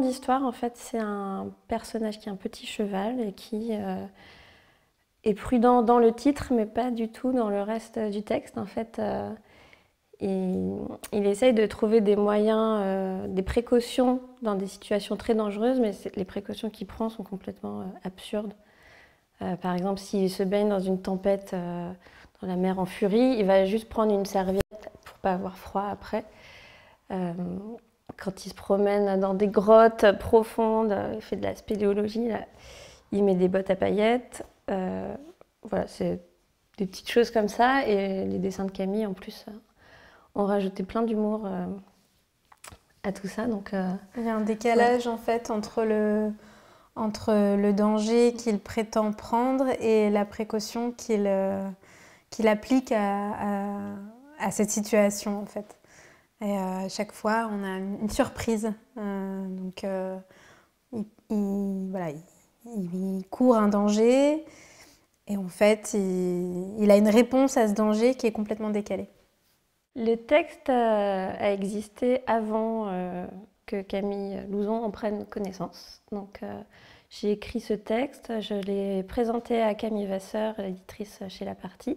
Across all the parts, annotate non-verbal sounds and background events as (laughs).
d'histoire. En fait, c'est un personnage qui est un petit cheval et qui euh, est prudent dans le titre, mais pas du tout dans le reste du texte. En fait, euh, il, essaye de trouver des moyens, euh, des précautions dans des situations très dangereuses, mais les précautions qu'il prend sont complètement absurdes. par exemple, s'il se baigne dans une tempête, dans la mer en furie, il va juste prendre une serviette pour pas avoir froid après. Quand il se promène dans des grottes profondes, il fait de la spéléologie, il met des bottes à paillettes. Euh, voilà, c'est des petites choses comme ça. Et les dessins de Camille, en plus, euh, ont rajouté plein d'humour euh, à tout ça. Donc, il y a un décalage, en fait, entre le, danger qu'il prétend prendre et la précaution qu'il applique à, à, cette situation, en fait. Et euh, à chaque fois, on a une surprise. Euh, donc, euh, il, voilà, il, court un danger et en fait, il a une réponse à ce danger qui est complètement décalée. Le texte a existé avant que Camille Louzon en prenne connaissance. Donc, j'ai écrit ce texte, je l'ai présenté à Camille Vasseur, l'éditrice chez La Partie,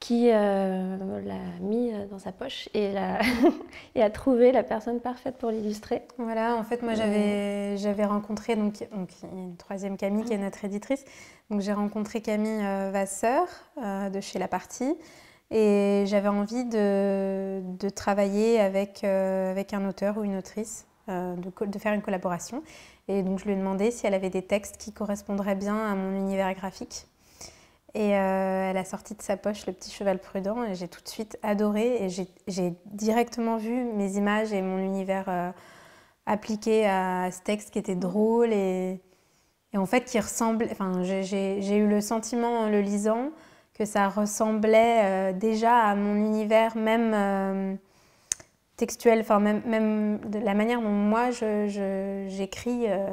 qui euh, l'a mis euh, dans sa poche et, (laughs) et, a trouvé la personne parfaite pour l'illustrer. Voilà, en fait, moi j'avais, rencontré donc, une troisième Camille qui est ah. notre éditrice. Donc j'ai rencontré Camille euh, Vasseur de chez La Partie et j'avais envie de, travailler avec, un auteur ou une autrice. De, de, faire une collaboration. Et donc je lui ai demandé si elle avait des textes qui correspondraient bien à mon univers graphique. Et euh, elle a sorti de sa poche le petit cheval prudent et j'ai tout de suite adoré et j'ai directement vu mes images et mon univers appliqués euh, appliqué à ce texte qui était drôle et, en fait qui ressemble. Enfin, j'ai eu le sentiment en le lisant que ça ressemblait euh, déjà à mon univers même textuel, enfin même, même, de la manière dont moi j'écris euh,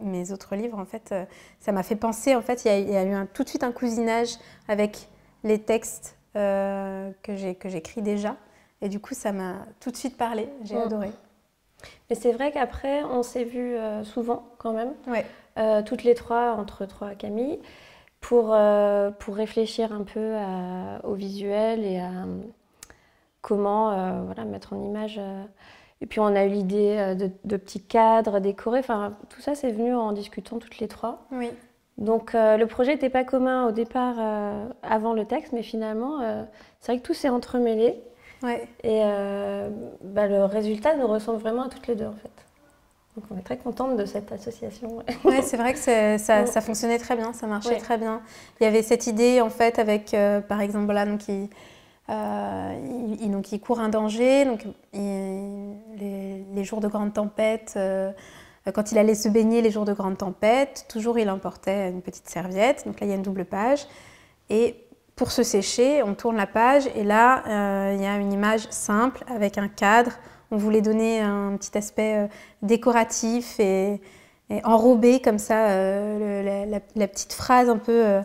mes autres livres, en fait, euh, ça m'a fait penser, en fait, il y a, eu un, tout de suite un cousinage avec les textes euh, j'ai, que j'écris déjà, et du coup, ça m'a tout de suite parlé, j'ai mm. adoré. Mais c'est vrai qu'après, on s'est vu souvent quand même, ouais. toutes les trois, entre trois Camille, pour, pour réfléchir un peu au visuel et à comment euh, voilà, mettre en image. Euh, et puis on a eu l'idée euh, de, petits cadres décorés. Enfin, tout ça, c'est venu en discutant toutes les trois. Oui. Donc le projet n'était pas commun au départ avant le texte, mais finalement, c'est vrai que tout s'est entremêlé. Et bah, le résultat nous ressemble vraiment à toutes les deux en fait. Donc on est très contente de cette association. oui, (laughs) c'est vrai que ça, fonctionnait très bien, ça marchait très bien. Il y avait cette idée en fait avec, par exemple, là, qui euh, il, court un danger. Donc, les, jours de grande tempête, euh, quand il allait se baigner les jours de grande tempête, toujours il emportait une petite serviette. Donc là, il y a une double page. Et pour se sécher, on tourne la page et là, euh, il y a une image simple avec un cadre. On voulait donner un petit aspect décoratif et, et enrober comme ça la, petite phrase un peu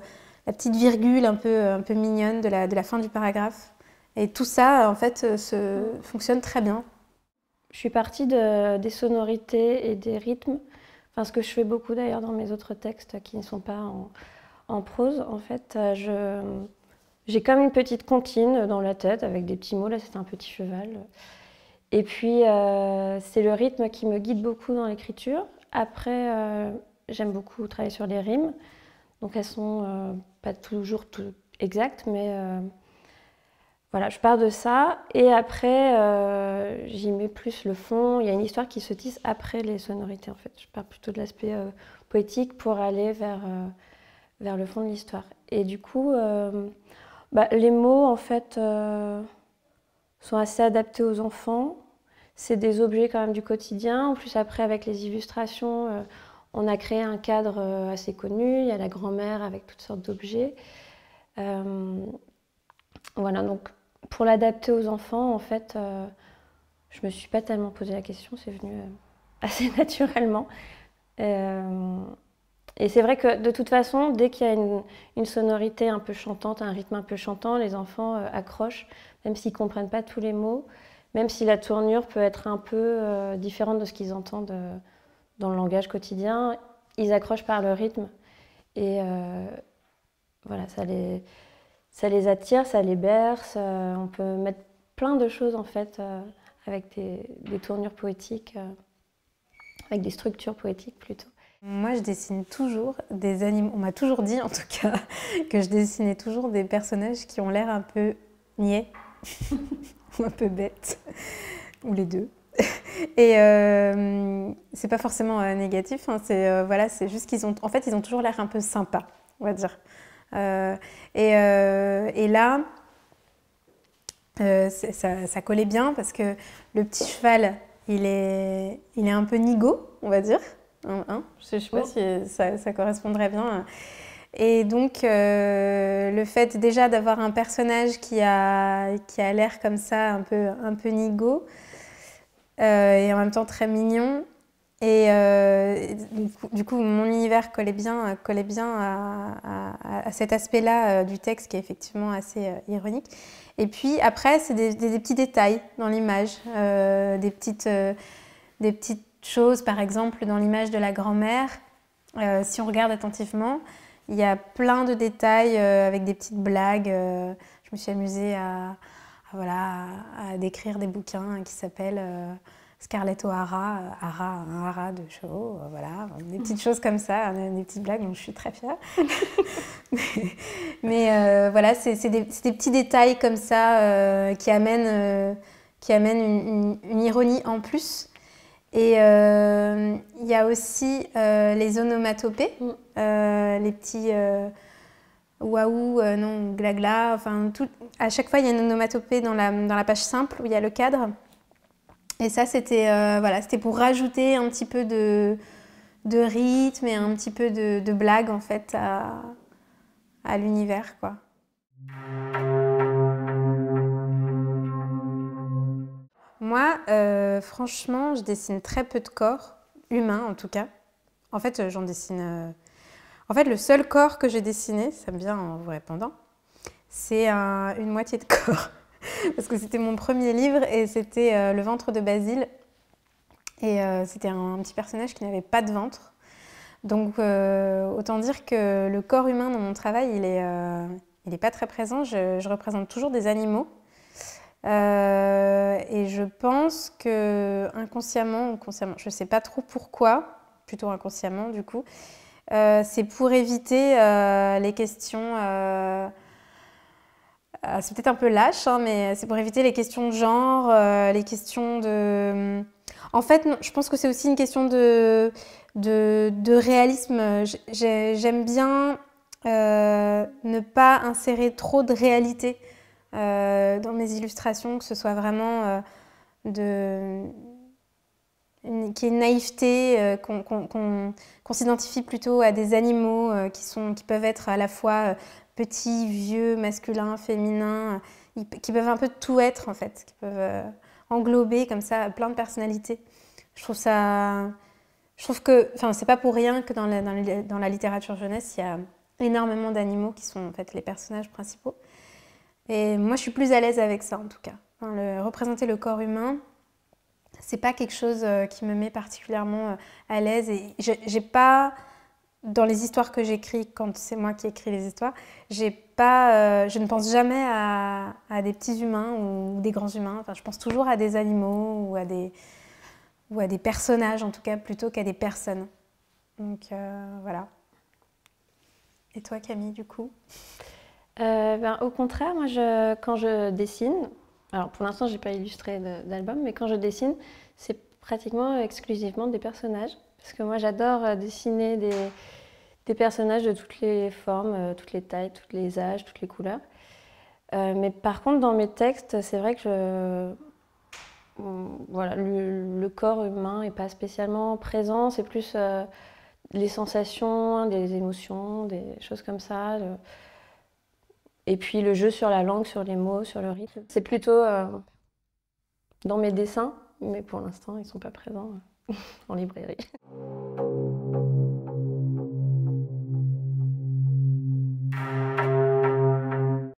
la petite virgule un peu, un peu mignonne de la, de la fin du paragraphe. Et tout ça, en fait, euh, se, fonctionne très bien. Je suis partie des sonorités et des rythmes, enfin, ce que je fais beaucoup d'ailleurs dans mes autres textes qui ne sont pas en, prose. En fait, euh, j'ai comme une petite comptine dans la tête avec des petits mots. Là, c'est un petit cheval. Et puis, euh, c'est le rythme qui me guide beaucoup dans l'écriture. Après, j'aime beaucoup travailler sur les rimes. Donc, elles sont pas toujours tout exact, mais euh, voilà, je pars de ça. Et après, euh, j'y mets plus le fond. Il y a une histoire qui se tisse après les sonorités, en fait. Je pars plutôt de l'aspect euh, poétique pour aller vers, vers le fond de l'histoire. Et du coup, bah, les mots, en fait, sont assez adaptés aux enfants. C'est des objets quand même du quotidien. En plus, après, avec les illustrations, on a créé un cadre euh, assez connu, il y a la grand-mère avec toutes sortes d'objets. Euh, voilà, donc pour l'adapter aux enfants, en fait, euh, je ne me suis pas tellement posé la question, c'est venu (laughs) assez naturellement. et c'est vrai que de toute façon, dès qu'il y a une, une, sonorité un peu chantante, un rythme un peu chantant, les enfants accrochent, même s'ils ne comprennent pas tous les mots, même si la tournure peut être un peu différente de ce qu'ils entendent dans le langage quotidien, ils accrochent par le rythme. Et euh, voilà, ça les, ça les attire, ça les berce. Euh, on peut mettre plein de choses en fait euh, avec des, des tournures poétiques, avec des structures poétiques plutôt. Moi, je dessine toujours des animaux. On m'a toujours dit, en tout cas, (laughs) que je dessinais toujours des personnages qui ont l'air un peu niais (laughs) ou un peu bêtes, ou les deux. Et euh, c'est pas forcément euh, négatif, hein, c'est euh, voilà, c'est juste qu'ils ont, en fait, ils ont toujours l'air un peu sympa, on va dire. Et, et, là, ça, ça, collait bien parce que le petit cheval, il est, il est un peu nigo, on va dire. Hein, hein. je sais pas oh. si ça, ça, correspondrait bien. Et donc, le fait déjà d'avoir un personnage qui a, qui a l'air comme ça, un peu, un peu nigo, euh, et en même temps très mignon. Et euh, du coup, mon univers collait bien, euh, collait bien à, cet aspect-là du texte qui est effectivement assez ironique. Et puis après, c'est des, petits détails dans l'image, des, petites, des petites choses, par exemple, dans l'image de la grand-mère. si on regarde attentivement, il y a plein de détails avec des petites blagues. je me suis amusée à, voilà, à décrire des bouquins qui s'appellent euh, Scarlett O'Hara, euh, Hara, hara de chevaux, euh, voilà, des petites choses comme ça, hein, des petites blagues dont je suis très fière. (laughs) mais, voilà, c'est des, petits détails comme ça qui amènent, qui une, ironie en plus. Et il y a aussi les onomatopées, mm. les petits waouh, euh, non, glagla. Enfin, tout, à chaque fois, il y a une onomatopée dans la, dans la page simple où il y a le cadre. Et ça, c'était euh, voilà, c'était pour rajouter un petit peu de, de rythme et un petit peu de, blague en fait à, à l'univers, quoi. Moi, euh, franchement, je dessine très peu de corps, humain en tout cas. En fait, j'en dessine en fait, le seul corps que j'ai dessiné, ça me vient en vous répondant, c'est une moitié de corps. (laughs) Parce que c'était mon premier livre et c'était euh, Le ventre de Basile. Et euh, c'était un, petit personnage qui n'avait pas de ventre. Donc, euh, autant dire que le corps humain dans mon travail, il n'est il pas très présent. Je, je représente toujours des animaux. et je pense que inconsciemment ou consciemment, je ne sais pas trop pourquoi, plutôt inconsciemment du coup, euh, c'est pour éviter euh, les questions euh, ah, c'est peut-être un peu lâche, hein, mais c'est pour éviter les questions de genre, les questions de... Hum, en fait, je pense que c'est aussi une question de, de, réalisme. J'aime bien ne pas insérer trop de réalité dans mes illustrations, que ce soit vraiment de qui est une naïveté, euh, qu'on s'identifie plutôt à des animaux euh, qui, sont, qui peuvent être à la fois euh, petits, vieux, masculins, féminins, qui peuvent un peu tout être en fait, qui peuvent englober comme ça plein de personnalités. Je trouve ça. Je trouve que. Enfin, c'est pas pour rien que dans la, littérature jeunesse, il y a énormément d'animaux qui sont en fait les personnages principaux. Et moi, je suis plus à l'aise avec ça en tout cas. représenter le corps humain, c'est pas quelque chose euh, qui me met particulièrement euh, à l'aise et j'ai pas dans les histoires que j'écris quand c'est moi qui écris les histoires, j'ai pas euh, je ne pense jamais à, des petits humains ou des grands humains, enfin je pense toujours à des animaux ou à des ou à des personnages en tout cas plutôt qu'à des personnes. Donc voilà. Et toi Camille du coup ben, au contraire, moi, je, quand je dessine, alors pour l'instant, j'ai pas illustré d'album, mais quand je dessine, c'est pratiquement exclusivement des personnages. Parce que moi, j'adore euh, dessiner des, personnages de toutes les formes, euh, toutes les tailles, tous les âges, toutes les couleurs. Euh, mais par contre, dans mes textes, c'est vrai que mm, le, corps humain n'est pas spécialement présent. C'est plus les sensations, des émotions, des choses comme ça. Et puis le jeu sur la langue, sur les mots, sur le rythme. C'est plutôt euh, dans mes dessins, mais pour l'instant, ils ne sont pas présents euh, (laughs) en librairie.